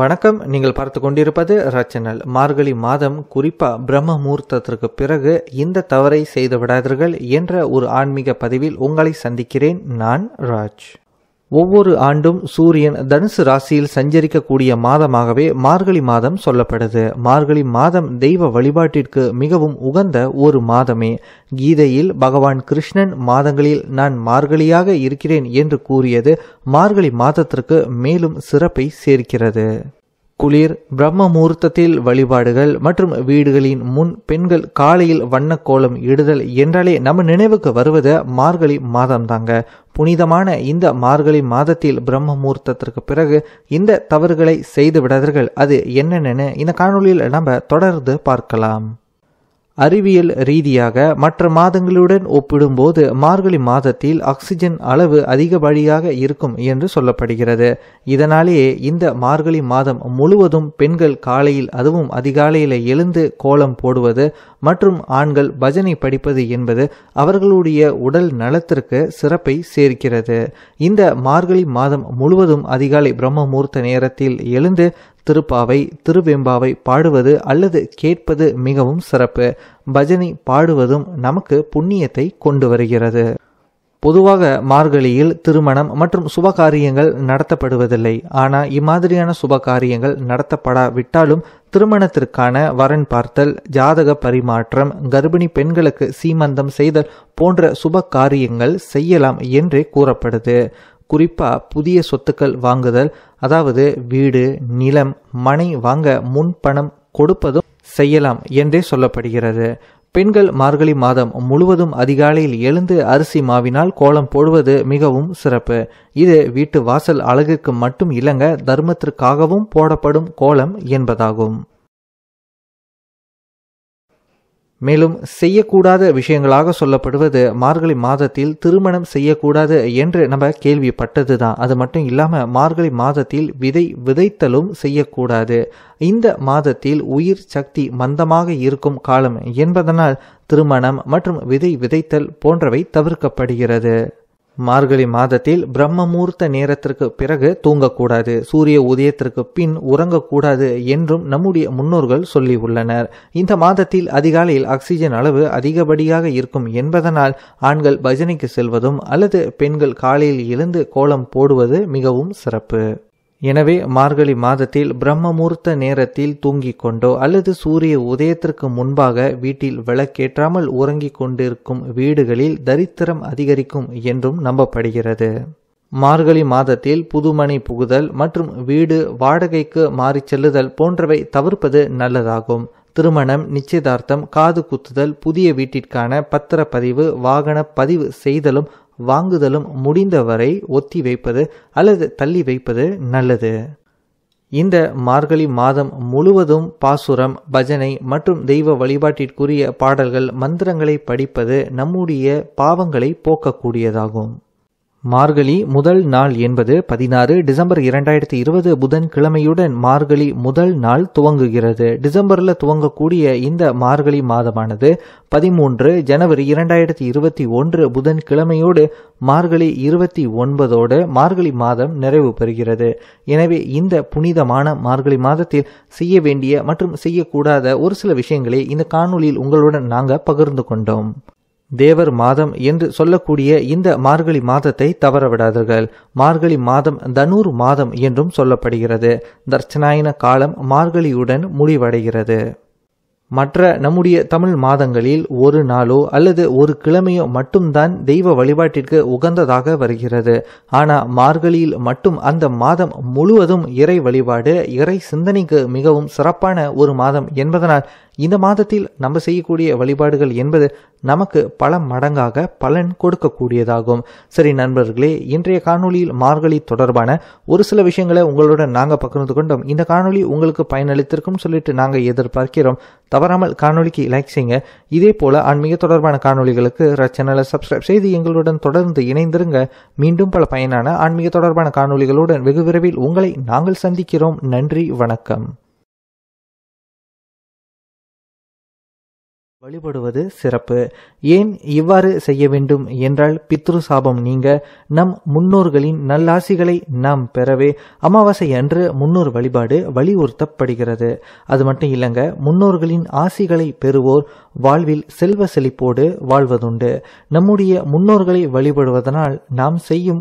வணக்கம் நீங்கள் பார்த்து கொண்டிருப்பது ரச்சனல் மார்கழி மாதம் குறிப்பா பிரம்ம முகூர்த்தத்திற்கு பிறகு இந்த தவறை செய்து விடாதீர்கள் என்ற ஒரு ஆன்மீக பதிவில் உங்களை சந்திக்கிறேன் நான் ராஜ் ஒவ்வொரு ஆண்டும் சூரியன் தனுசு ராசியில் சஞ்சரிக்கக்கூடிய மாதமாகவே மார்கழி மாதம் சொல்லப்படுது மார்கழி மாதம் தெய்வ வழிபாட்டிற்கு மிகவும் உகந்த ஒரு மாதமே கீதையில் பகவான் கிருஷ்ணன் மாதங்களில் நான் மார்கழியாக இருக்கிறேன் என்று கூறியது மார்கழி மாதத்திற்கு மேலும் சிறப்பை சேர்க்கிறது குளிர் பிரம்ம முகூர்த்தத்தில் வழிபாடுகள் மற்றும் வீடுகளின் முன் பெண்கள் காலையில் வண்ணக்கோலம் இடுதல் என்றாலே நம்ம நினைவுக்கு வருவது மார்கழி மாதம் தாங்க புனிதமான இந்த மார்கழி மாதத்தில் பிரம்ம முகூர்த்தத்திற்கு பிறகு இந்த தவறுகளை செய்து விடாதீர்கள் அது என்னென்னு இந்த காணொலியில் நம்ம தொடர்ந்து பார்க்கலாம் அறிவியல் ரீதியாக மற்ற மாதங்களுடன் ஒப்பிடும்போது மார்கழி மாதத்தில் ஆக்சிஜன் அளவு அதிகபடியாக இருக்கும் என்று சொல்லப்படுகிறது இதனாலேயே இந்த மார்கழி மாதம் முழுவதும் பெண்கள் காலையில் அதுவும் அதிகாலையில் எழுந்து கோலம் போடுவது மற்றும் ஆண்கள் பஜனை படிப்பது என்பது அவர்களுடைய உடல் நலத்திற்கு சிறப்பை சேர்க்கிறது இந்த மார்கழி மாதம் முழுவதும் அதிகாலை பிரம்ம முகூர்த்த நேரத்தில் எழுந்து திருப்பாவை திருவெம்பாவை பாடுவது அல்லது கேட்பது மிகவும் சிறப்பு பஜனை பாடுவதும் நமக்கு புண்ணியத்தை கொண்டு வருகிறது பொதுவாக மார்கழியில் திருமணம் மற்றும் சுபகாரியங்கள் நடத்தப்படுவதில்லை ஆனால் இம்மாதிரியான சுபகாரியங்கள் நடத்தப்படாவிட்டாலும் திருமணத்திற்கான வரன் பார்த்தல் ஜாதக பரிமாற்றம் கர்ப்பிணி பெண்களுக்கு சீமந்தம் செய்தல் போன்ற சுப காரியங்கள் செய்யலாம் என்றே கூறப்படுது குறிப்பாக புதிய சொத்துக்கள் வாங்குதல் அதாவது வீடு நிலம் மனை வாங்க முன்பணம் கொடுப்பதும் செய்யலாம் என்றே சொல்லப்படுகிறது பெண்கள் மார்கழி மாதம் முழுவதும் அதிகாலையில் எழுந்து அரிசி மாவினால் கோலம் போடுவது மிகவும் சிறப்பு இது வீட்டு வாசல் அழகுக்கு மட்டும் இல்லங்க தர்மத்திற்காகவும் போடப்படும் கோலம் என்பதாகும் மேலும் செய்யக்கூடாத விஷயங்களாக சொல்லப்படுவது மார்கழி மாதத்தில் திருமணம் செய்யக்கூடாது என்று நம்ம கேள்விப்பட்டது தான் அது மட்டும் இல்லாமல் மார்கழி மாதத்தில் விதை விதைத்தலும் செய்யக்கூடாது இந்த மாதத்தில் உயிர் சக்தி மந்தமாக இருக்கும் காலம் என்பதனால் திருமணம் மற்றும் விதை விதைத்தல் போன்றவை தவிர்க்கப்படுகிறது மார்கழி மாதத்தில் பிரம்ம மூர்த்த நேரத்திற்கு பிறகு தூங்கக்கூடாது சூரிய உதயத்திற்கு பின் உறங்கக்கூடாது என்றும் நம்முடைய முன்னோர்கள் சொல்லி உள்ளனர் இந்த மாதத்தில் அதிகாலையில் ஆக்சிஜன் அளவு அதிகப்படியாக இருக்கும் என்பதனால் ஆண்கள் பஜனைக்கு செல்வதும் அல்லது பெண்கள் காலையில் எழுந்து கோலம் போடுவது மிகவும் சிறப்பு எனவே மார்கழி மாதத்தில் பிரம்மமூர்த்த நேரத்தில் தூங்கிக் கொண்டோ அல்லது சூரிய உதயத்திற்கு முன்பாக வீட்டில் விளக்கேற்றாமல் உறங்கிக் கொண்டிருக்கும் வீடுகளில் தரித்திரம் அதிகரிக்கும் என்றும் நம்பப்படுகிறது மார்கழி மாதத்தில் புதுமனை புகுதல் மற்றும் வீடு வாடகைக்கு மாறிச் செல்லுதல் போன்றவை தவிர்ப்பது நல்லதாகும் திருமணம் நிச்சயதார்த்தம் காது குத்துதல் புதிய வீட்டிற்கான பத்திரப்பதிவு வாகன பதிவு செய்தலும் வாங்குதலும் முடிந்தவரை ஒத்தி வைப்பது அல்லது தள்ளி வைப்பது நல்லது இந்த மார்கழி மாதம் முழுவதும் பாசுரம் பஜனை மற்றும் தெய்வ வழிபாட்டிற்குரிய பாடல்கள் மந்திரங்களை படிப்பது நம்முடைய பாவங்களை போக்கக்கூடியதாகும் மார்கழி முதல் நாள் என்பது பதினாறு டிசம்பர் இரண்டாயிரத்தி இருபது புதன் கிழமையுடன் மார்கழி முதல் நாள் துவங்குகிறது டிசம்பரில் துவங்கக்கூடிய இந்த மார்கழி மாதமானது பதிமூன்று ஜனவரி இரண்டாயிரத்தி இருபத்தி ஒன்று புதன் கிழமையோடு மார்கழி இருபத்தி ஒன்பதோடு மார்கழி மாதம் நிறைவு பெறுகிறது எனவே இந்த புனிதமான மார்கழி மாதத்தில் செய்ய வேண்டிய மற்றும் செய்யக்கூடாத ஒரு சில விஷயங்களை இந்த காணொலியில் உங்களுடன் நாங்கள் பகிர்ந்து கொண்டோம் தேவர் மாதம் என்று சொல்லக்கூடிய இந்த மார்கழி மாதத்தை தவறவிடாதீர்கள் மார்கழி மாதம் தனூர் மாதம் என்றும் சொல்லப்படுகிறது தர்ச்சனாயன காலம் மார்கழியுடன் முடிவடைகிறது மற்ற நம்முடைய தமிழ் மாதங்களில் ஒரு நாளோ அல்லது ஒரு கிழமையோ மட்டும்தான் தெய்வ வழிபாட்டிற்கு உகந்ததாக வருகிறது ஆனால் மார்கழியில் மட்டும் அந்த மாதம் முழுவதும் இறை வழிபாடு இறை சிந்தனைக்கு மிகவும் சிறப்பான ஒரு மாதம் என்பதனால் இந்த மாதத்தில் நம்ம செய்யக்கூடிய வழிபாடுகள் என்பது நமக்கு பல மடங்காக பலன் கொடுக்கக்கூடியதாகும் சரி நண்பர்களே இன்றைய காணொலியில் மார்கழி தொடர்பான ஒரு சில விஷயங்களை உங்களுடன் நாங்கள் பகிர்ந்து கொண்டோம் இந்த காணொலி உங்களுக்கு பயனளித்திருக்கும் சொல்லிட்டு நாங்கள் எதிர்பார்க்கிறோம் தவறாமல் காணொலிக்கு லைக் செய்யுங்க இதே போல ஆன்மீக தொடர்பான காணொலிகளுக்கு சேனலை சப்ஸ்கிரைப் செய்து எங்களுடன் தொடர்ந்து இணைந்திருங்க மீண்டும் பல பயனான ஆன்மீக தொடர்பான காணொலிகளுடன் வெகு விரைவில் உங்களை நாங்கள் சந்திக்கிறோம் நன்றி வணக்கம் வழிபடுவது சிறப்பு ஏன் இவ்வாறு செய்ய வேண்டும் என்றால் பித்ரு சாபம் நீங்க நம் முன்னோர்களின் நல்லாசிகளை நாம் பெறவே அமாவாசை அன்று முன்னோர் வழிபாடு வலியுறுத்தப்படுகிறது அது மட்டும் இல்லைங்க முன்னோர்களின் ஆசிகளை பெறுவோர் வாழ்வில் செல்வ செழிப்போடு வாழ்வதுண்டு நம்முடைய முன்னோர்களை வழிபடுவதனால் நாம் செய்யும்